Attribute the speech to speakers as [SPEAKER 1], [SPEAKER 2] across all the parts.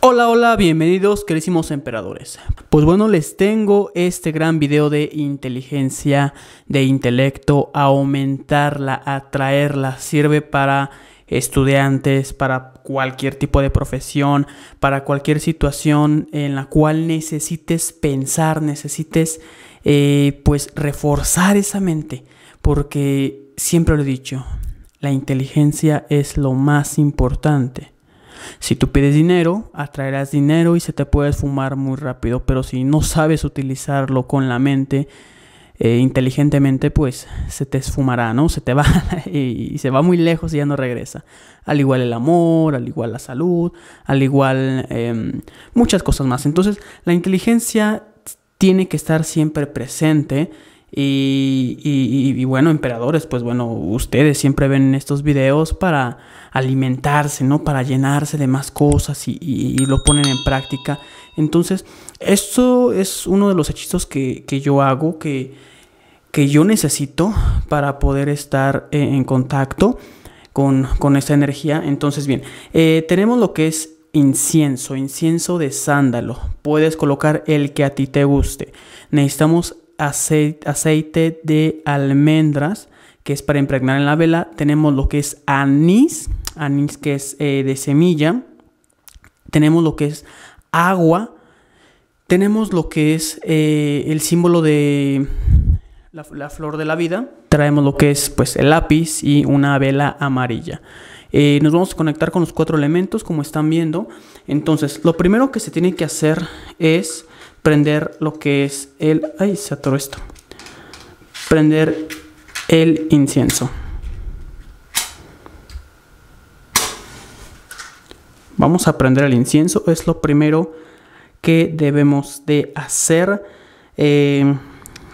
[SPEAKER 1] Hola, hola, bienvenidos querísimos emperadores. Pues bueno, les tengo este gran video de inteligencia, de intelecto, aumentarla, atraerla, sirve para estudiantes, para cualquier tipo de profesión, para cualquier situación en la cual necesites pensar, necesites eh, pues reforzar esa mente, porque siempre lo he dicho, la inteligencia es lo más importante si tú pides dinero, atraerás dinero y se te puede fumar muy rápido, pero si no sabes utilizarlo con la mente eh, inteligentemente, pues se te esfumará, ¿no? Se te va y, se va muy lejos y ya no regresa. Al igual el amor, al igual la salud, al igual em, muchas cosas más. Entonces, la inteligencia tiene que estar siempre presente y, y, bueno, emperadores, pues bueno, ustedes siempre ven estos videos para alimentarse, ¿no? Para llenarse de más cosas y, lo ponen en práctica. Entonces, esto es uno de los hechizos que, yo hago, que, que, yo necesito para poder estar eh, en contacto con, esta energía. Entonces, bien, eh, tenemos lo que es incienso, incienso de sándalo. Puedes colocar el que a ti te guste. Necesitamos aceite, de almendras, que es para impregnar en la vela. Tenemos lo que es anís, anís que es eh, de semilla. Tenemos lo que es agua. Tenemos lo que es eh, el símbolo de la, flor de la vida. Traemos lo que es pues el lápiz y una vela amarilla. Eh, nos vamos a conectar con los cuatro elementos como están viendo. Entonces, lo primero que se tiene que hacer es prender lo que es el... ¡Ay, se atoró esto! Prender el incienso. Vamos a prender el incienso, es lo primero que debemos de hacer. Eh,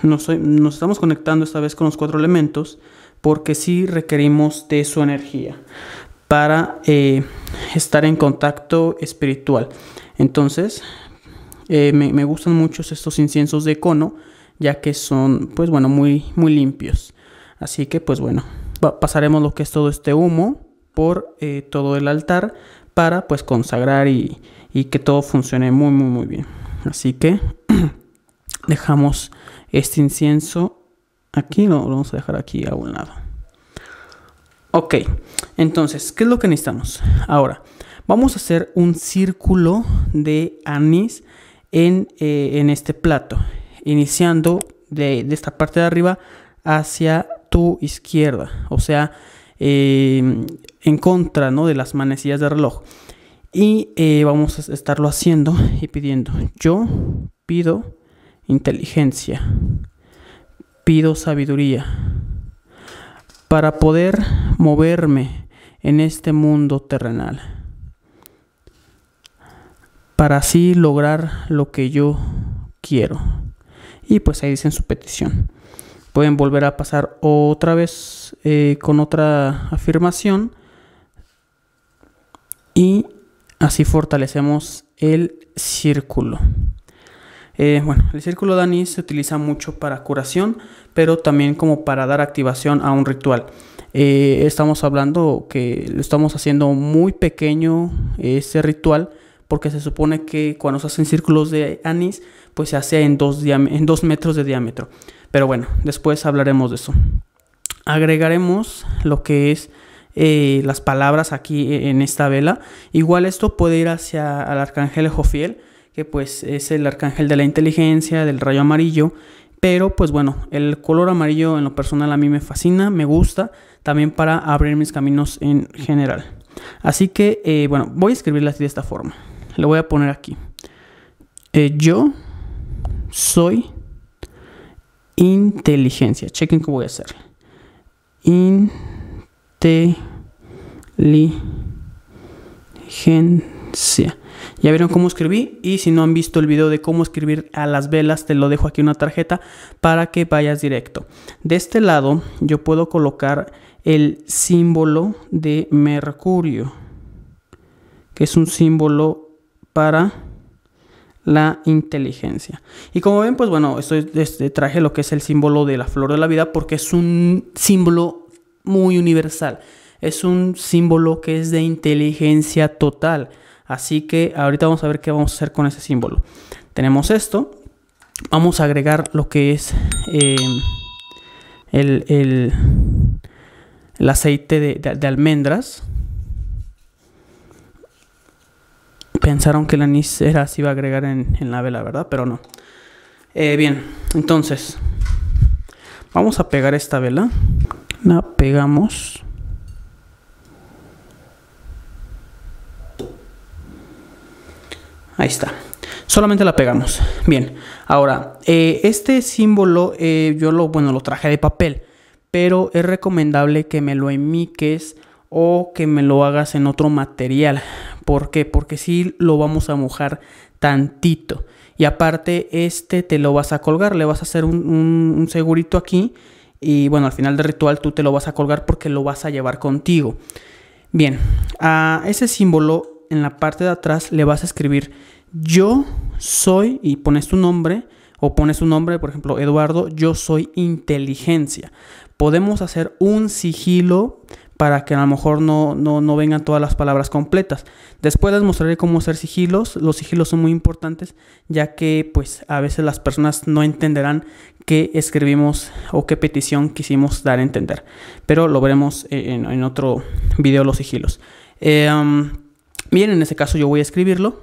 [SPEAKER 1] nos, estamos conectando esta vez con los cuatro elementos porque sí requerimos de su energía para eh, estar en contacto espiritual. Entonces, eh, me, gustan mucho estos inciensos de cono, ya que son, pues bueno, muy, muy limpios. Así que, pues bueno, pasaremos lo que es todo este humo por eh, todo el altar para pues consagrar y, que todo funcione muy, muy, muy bien. Así que dejamos este incienso aquí, lo vamos a dejar aquí a un lado. Ok, entonces, ¿qué es lo que necesitamos? Ahora, vamos a hacer un círculo de anís eh, en, este plato, iniciando de, esta parte de arriba hacia tu izquierda, o sea, eh, en contra de las manecillas del reloj. Y eh, vamos a estarlo haciendo y pidiendo, yo pido inteligencia, pido sabiduría para poder moverme en este mundo terrenal para así lograr lo que yo quiero. Y pues ahí dicen su petición. Pueden volver a pasar otra vez eh, con otra afirmación y así fortalecemos el círculo. Eh, bueno, el círculo de se utiliza mucho para curación, pero también como para dar activación a un ritual. Eh, estamos hablando que lo estamos haciendo muy pequeño ese ritual porque se supone que cuando se hacen círculos de anís, pues se hace en dos en dos metros de diámetro. Pero bueno, después hablaremos de eso. Agregaremos lo que es eh, las palabras aquí eh, en esta vela. Igual esto puede ir hacia el arcángel Jofiel, que pues es el arcángel de la inteligencia, del rayo amarillo. Pero pues bueno, el color amarillo en lo personal a mí me fascina, me gusta, también para abrir mis caminos en general. Así que eh, bueno, voy a escribirla así de esta forma. Le voy a poner aquí. Eh, yo soy inteligencia. Chequen que voy a hacer. Inteligencia. Ya vieron cómo escribí y si no han visto el video de cómo escribir a las velas, te lo dejo aquí una tarjeta para que vayas directo. De este lado yo puedo colocar el símbolo de mercurio, que es un símbolo para la inteligencia. Y como ven, pues bueno, esto este, traje lo que es el símbolo de la flor de la vida porque es un símbolo muy universal. Es un símbolo que es de inteligencia total. Así que ahorita vamos a ver qué vamos a hacer con ese símbolo. Tenemos esto. Vamos a agregar lo que es eh, el, aceite de almendras. Pensaron que la anís era, así iba a agregar en, la vela, ¿verdad? Pero no. Eh, bien, entonces vamos a pegar esta vela. La pegamos. Ahí está. Solamente la pegamos. Bien. Ahora, eh, este símbolo eh, yo lo, bueno, lo traje de papel, pero es recomendable que me lo emiques o que me lo hagas en otro material. ¿Por qué? Porque sí lo vamos a mojar tantito. Y aparte, este te lo vas a colgar, le vas a hacer un, segurito aquí. Y bueno, al final del ritual tú te lo vas a colgar porque lo vas a llevar contigo. Bien, a ese símbolo en la parte de atrás le vas a escribir yo soy y pones tu nombre o pones un nombre, por ejemplo, Eduardo, yo soy inteligencia. Podemos hacer un sigilo para que a lo mejor no, vengan todas las palabras completas. Después les mostraré cómo hacer sigilos. Los sigilos son muy importantes ya que pues a veces las personas no entenderán qué escribimos o qué petición quisimos dar a entender. Pero lo veremos e, en, otro video los sigilos. Eh, bien, en ese caso yo voy a escribirlo.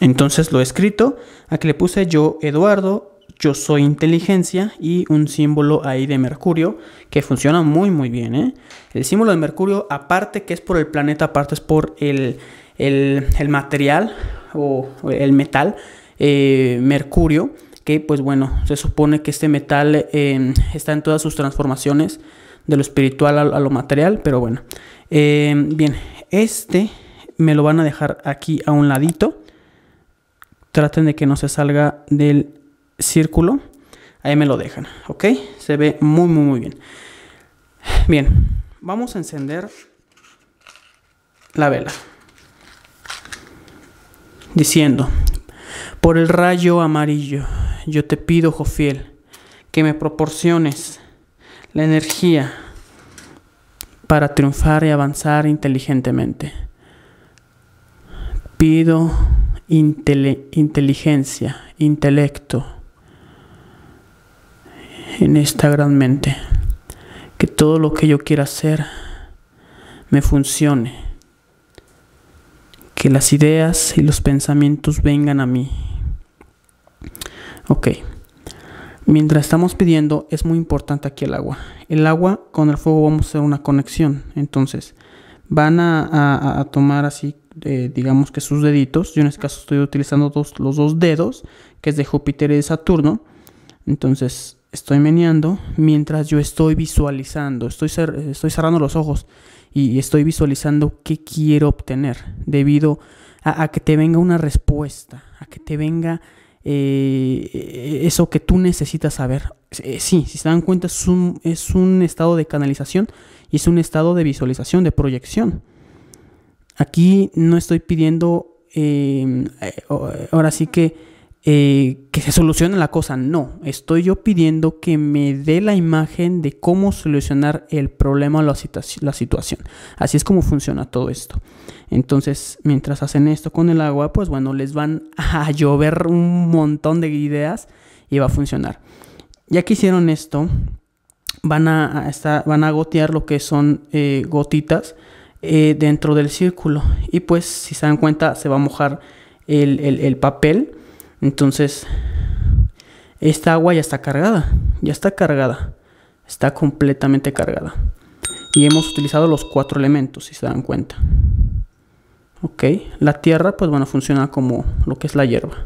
[SPEAKER 1] Entonces lo he escrito. Aquí le puse yo Eduardo yo soy inteligencia y un símbolo ahí de Mercurio que funciona muy muy bien. ¿eh? El símbolo de Mercurio, aparte que es por el planeta, aparte es por el, material o el metal eh, Mercurio, que pues bueno, se supone que este metal em, está en todas sus transformaciones de lo espiritual a, lo material, pero bueno. Em, bien, este me lo van a dejar aquí a un ladito. Traten de que no se salga del círculo, ahí me lo dejan, ¿ok? Se ve muy, muy, muy bien. Bien, vamos a encender la vela. Diciendo, por el rayo amarillo, yo te pido, Jofiel, oh que me proporciones la energía para triunfar y avanzar inteligentemente. Pido inteligencia, intelecto, en esta gran mente. Que todo lo que yo quiera hacer me funcione. Que las ideas y los pensamientos vengan a mí. Ok. Mientras estamos pidiendo, es muy importante aquí el agua. El agua con el fuego vamos a hacer una conexión. Entonces, van a, tomar así, eh, digamos que sus deditos. Yo en este caso estoy utilizando los dos dedos, que es de Júpiter y de Saturno. Entonces, estoy meneando mientras yo estoy visualizando, estoy, estoy cerrando los ojos y estoy visualizando qué quiero obtener debido a, que te venga una respuesta, a que te venga eh, eso que tú necesitas saber. Eh, sí, si se dan cuenta es un, estado de canalización y es un estado de visualización, de proyección. Aquí no estoy pidiendo, eh, ahora sí que eh, que se solucione la cosa. No, estoy yo pidiendo que me dé la imagen de cómo solucionar el problema o la, la, situación. Así es como funciona todo esto. Entonces, mientras hacen esto con el agua, pues bueno, les van a llover un montón de ideas y va a funcionar. Ya que hicieron esto, van a, van a gotear lo que son eh, gotitas eh, dentro del círculo. Y pues, si se dan cuenta, se va a mojar el, el, el papel entonces, esta agua ya está cargada, ya está cargada, está completamente cargada. Y hemos utilizado los cuatro elementos, si se dan cuenta. Ok, la tierra, pues bueno, funciona como lo que es la hierba.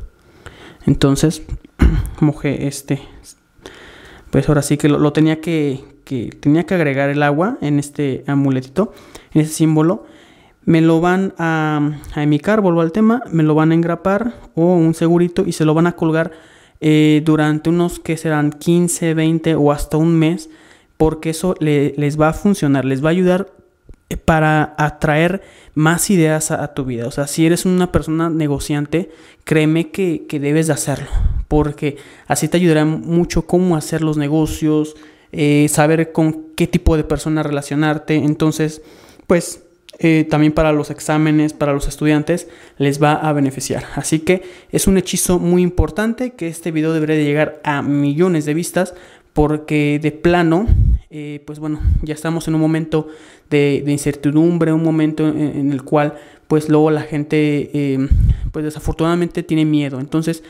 [SPEAKER 1] Entonces, mojé este. Pues ahora sí que lo, tenía que, que, tenía que agregar el agua en este amuletito, en este símbolo me lo van a, a emicar, vuelvo al tema, me lo van a engrapar o un segurito y se lo van a colgar eh, durante unos que serán 15, 20 o hasta un mes, porque eso les va a funcionar, les va a ayudar eh, para atraer más ideas a, tu vida. O sea, si eres una persona negociante, créeme que, debes de hacerlo, porque así te ayudará mucho cómo hacer los negocios, eh, saber con qué tipo de persona relacionarte. Entonces, pues eh, también para los exámenes, para los estudiantes, les va a beneficiar. Así que es un hechizo muy importante que este video debería llegar a millones de vistas porque de plano, eh, pues bueno, ya estamos en un momento de, incertidumbre, un momento en, el cual pues luego la gente eh, pues desafortunadamente tiene miedo. Entonces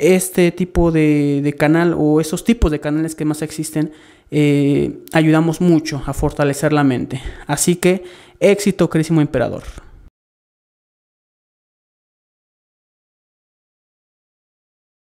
[SPEAKER 1] este tipo de, canal o esos tipos de canales que más existen, eh, ayudamos mucho a fortalecer la mente. Así que éxito, querísimo emperador.